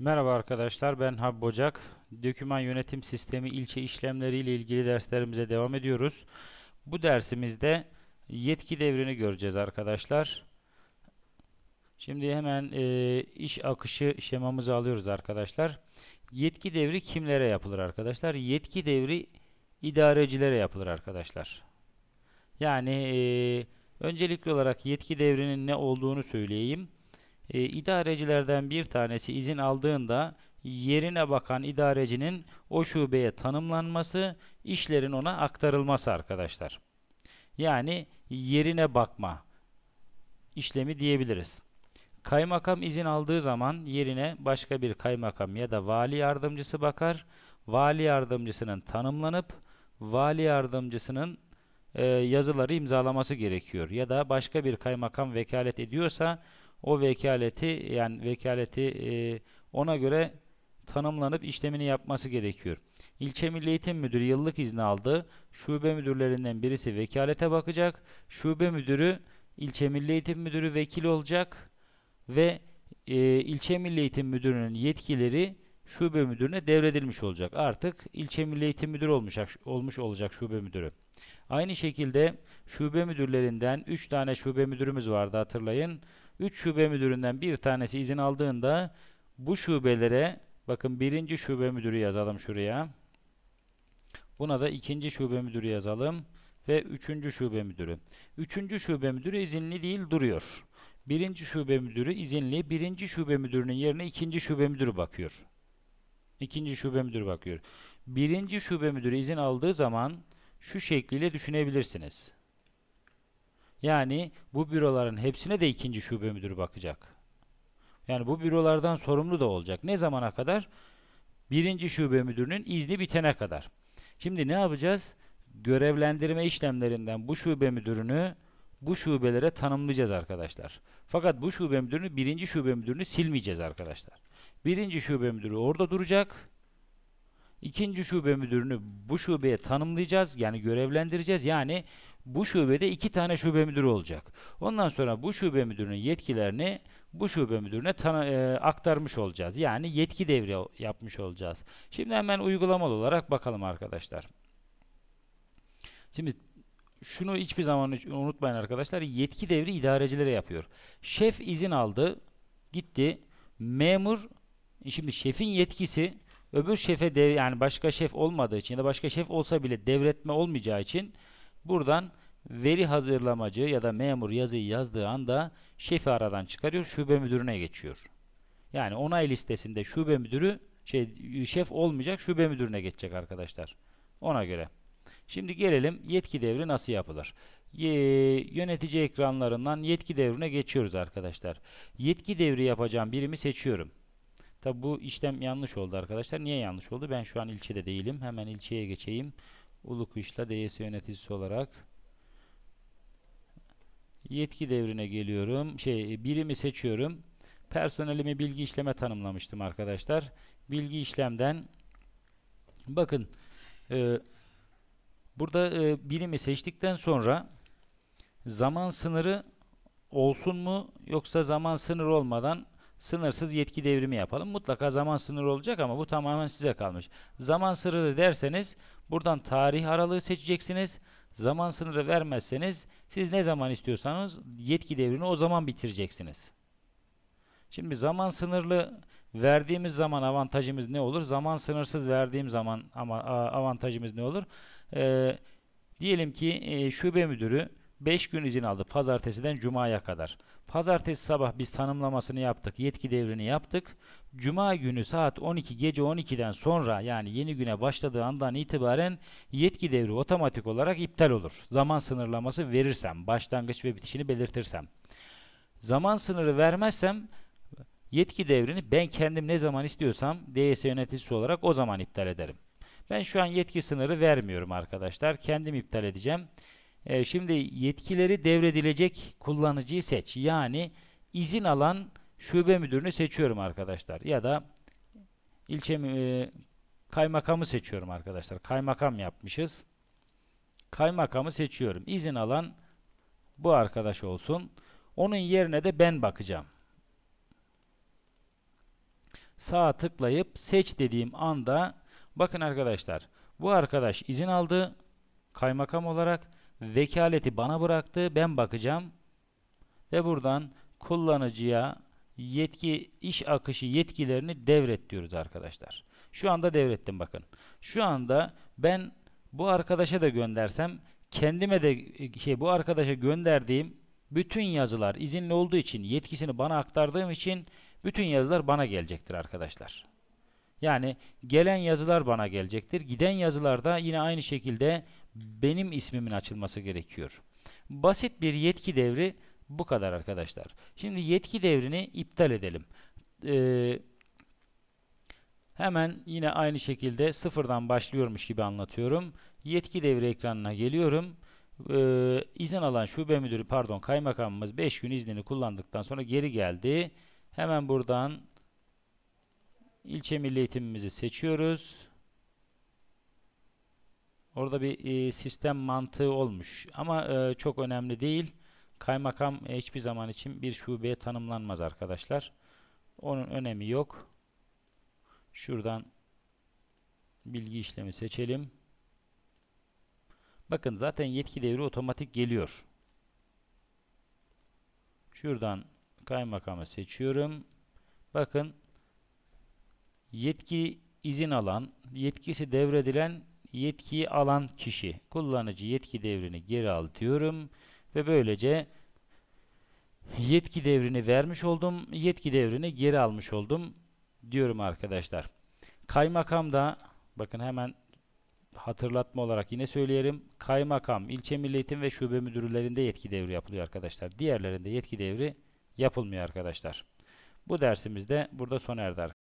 Merhaba arkadaşlar ben Hab Bocak. Döküman yönetim sistemi ilçe işlemleri ile ilgili derslerimize devam ediyoruz. Bu dersimizde yetki devrini göreceğiz arkadaşlar. Şimdi hemen e, iş akışı şemamızı alıyoruz arkadaşlar. Yetki devri kimlere yapılır arkadaşlar? Yetki devri idarecilere yapılır arkadaşlar. Yani e, öncelikli olarak yetki devrinin ne olduğunu söyleyeyim e, idarecilerden bir tanesi izin aldığında yerine bakan idarecinin o şubeye tanımlanması, işlerin ona aktarılması arkadaşlar. Yani yerine bakma işlemi diyebiliriz. Kaymakam izin aldığı zaman yerine başka bir kaymakam ya da vali yardımcısı bakar. Vali yardımcısının tanımlanıp vali yardımcısının e, yazıları imzalaması gerekiyor. Ya da başka bir kaymakam vekalet ediyorsa o vekaleti yani vekaleti e, ona göre tanımlanıp işlemini yapması gerekiyor. İlçe Milli Eğitim Müdürü yıllık izni aldı. Şube müdürlerinden birisi vekalete bakacak. Şube müdürü ilçe Milli Eğitim Müdürü vekil olacak ve e, ilçe Milli Eğitim Müdürü'nün yetkileri şube müdürüne devredilmiş olacak. Artık ilçe Milli Eğitim Müdürü olmuş, olmuş olacak şube müdürü. Aynı şekilde şube müdürlerinden 3 tane şube müdürümüz vardı hatırlayın. 3 şube müdüründen bir tanesi izin aldığında bu şubelere bakın birinci şube müdürü yazalım şuraya. Buna da ikinci şube müdürü yazalım ve üçüncü şube müdürü. Üçüncü şube müdürü izinli değil duruyor. Birinci şube müdürü izinli. Birinci şube müdürünün yerine ikinci şube müdürü bakıyor. İkinci şube müdürü bakıyor. Birinci şube müdürü izin aldığı zaman şu şekliyle düşünebilirsiniz. Yani bu büroların hepsine de ikinci şube müdürü bakacak. Yani bu bürolardan sorumlu da olacak. Ne zamana kadar? Birinci şube müdürünün izni bitene kadar. Şimdi ne yapacağız? Görevlendirme işlemlerinden bu şube müdürünü bu şubelere tanımlayacağız arkadaşlar. Fakat bu şube müdürünü birinci şube müdürünü silmeyeceğiz arkadaşlar. Birinci şube müdürü orada duracak. İkinci şube müdürünü bu şubeye tanımlayacağız. Yani görevlendireceğiz. Yani bu şubede iki tane şube müdürü olacak. Ondan sonra bu şube müdürünün yetkilerini bu şube müdürüne e, aktarmış olacağız. Yani yetki devri yapmış olacağız. Şimdi hemen uygulamalı olarak bakalım arkadaşlar. Şimdi şunu hiçbir zaman unutmayın arkadaşlar. Yetki devri idarecilere yapıyor. Şef izin aldı. Gitti. Memur şimdi şefin yetkisi Öbür şefe dev, yani başka şef olmadığı için ya da başka şef olsa bile devretme olmayacağı için buradan veri hazırlamacı ya da memur yazıyı yazdığı anda şefi aradan çıkarıyor, şube müdürüne geçiyor. Yani onay listesinde şube müdürü şey şef olmayacak, şube müdürüne geçecek arkadaşlar. Ona göre. Şimdi gelelim yetki devri nasıl yapılır? Ye, yönetici ekranlarından yetki devrine geçiyoruz arkadaşlar. Yetki devri yapacağım birimi seçiyorum. Tabi bu işlem yanlış oldu arkadaşlar. Niye yanlış oldu? Ben şu an ilçede değilim. Hemen ilçeye geçeyim. Ulukuş'la DS yöneticisi olarak yetki devrine geliyorum. Şey e, birimi seçiyorum. Personelimi bilgi işleme tanımlamıştım arkadaşlar. Bilgi işlemden bakın e, burada e, birimi seçtikten sonra zaman sınırı olsun mu yoksa zaman sınırı olmadan sınırsız yetki devrimi yapalım. Mutlaka zaman sınırı olacak ama bu tamamen size kalmış. Zaman sınırı derseniz buradan tarih aralığı seçeceksiniz. Zaman sınırı vermezseniz siz ne zaman istiyorsanız yetki devrini o zaman bitireceksiniz. Şimdi zaman sınırlı verdiğimiz zaman avantajımız ne olur? Zaman sınırsız verdiğim zaman ama avantajımız ne olur? Ee, diyelim ki e, şube müdürü 5 gün izin aldı pazartesiden cumaya kadar. Pazartesi sabah biz tanımlamasını yaptık, yetki devrini yaptık. Cuma günü saat 12 gece 12'den sonra yani yeni güne başladığı andan itibaren yetki devri otomatik olarak iptal olur. Zaman sınırlaması verirsem, başlangıç ve bitişini belirtirsem. Zaman sınırı vermezsem yetki devrini ben kendim ne zaman istiyorsam DS yöneticisi olarak o zaman iptal ederim. Ben şu an yetki sınırı vermiyorum arkadaşlar. Kendim iptal edeceğim. E, şimdi yetkileri devredilecek kullanıcıyı seç. Yani izin alan şube müdürünü seçiyorum arkadaşlar. Ya da ilçe e, kaymakamı seçiyorum arkadaşlar. Kaymakam yapmışız. Kaymakamı seçiyorum. İzin alan bu arkadaş olsun. Onun yerine de ben bakacağım. Sağa tıklayıp seç dediğim anda bakın arkadaşlar bu arkadaş izin aldı kaymakam olarak vekaleti bana bıraktı. Ben bakacağım. Ve buradan kullanıcıya yetki iş akışı yetkilerini devret diyoruz arkadaşlar. Şu anda devrettim bakın. Şu anda ben bu arkadaşa da göndersem kendime de şey bu arkadaşa gönderdiğim bütün yazılar izinli olduğu için yetkisini bana aktardığım için bütün yazılar bana gelecektir arkadaşlar. Yani gelen yazılar bana gelecektir. Giden yazılar da yine aynı şekilde benim ismimin açılması gerekiyor. Basit bir yetki devri bu kadar arkadaşlar. Şimdi yetki devrini iptal edelim. Ee, hemen yine aynı şekilde sıfırdan başlıyormuş gibi anlatıyorum. Yetki devri ekranına geliyorum. Ee, izin alan şube müdürü pardon kaymakamımız 5 gün iznini kullandıktan sonra geri geldi. Hemen buradan ilçe milli eğitimimizi seçiyoruz. Orada bir e, sistem mantığı olmuş ama e, çok önemli değil. Kaymakam e, hiçbir zaman için bir şubeye tanımlanmaz arkadaşlar. Onun önemi yok. Şuradan bilgi işlemi seçelim. Bakın zaten yetki devri otomatik geliyor. Şuradan kaymakamı seçiyorum. Bakın yetki izin alan, yetkisi devredilen yetkiyi alan kişi. Kullanıcı yetki devrini geri al diyorum ve böylece yetki devrini vermiş oldum. Yetki devrini geri almış oldum diyorum arkadaşlar. Kaymakam da bakın hemen hatırlatma olarak yine söyleyelim. Kaymakam, ilçe milli ve şube müdürlerinde yetki devri yapılıyor arkadaşlar. Diğerlerinde yetki devri yapılmıyor arkadaşlar. Bu dersimizde burada sona erdi